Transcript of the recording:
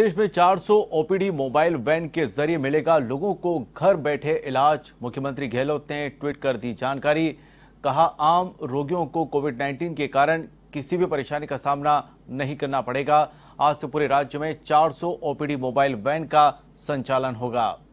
देश में 400 OPD mobile van के जरिए मिलेगा लोगों को घर बैठे इलाज मुख्यमंत्री गहलोत ने ट्वीट कर दी जानकारी कहा आम रोगियों को कोविड 19 के कारण किसी भी परेशानी का सामना नहीं करना पड़ेगा आज से पूरे राज्य में 400 ओपीडी मोबाइल वैन का संचालन होगा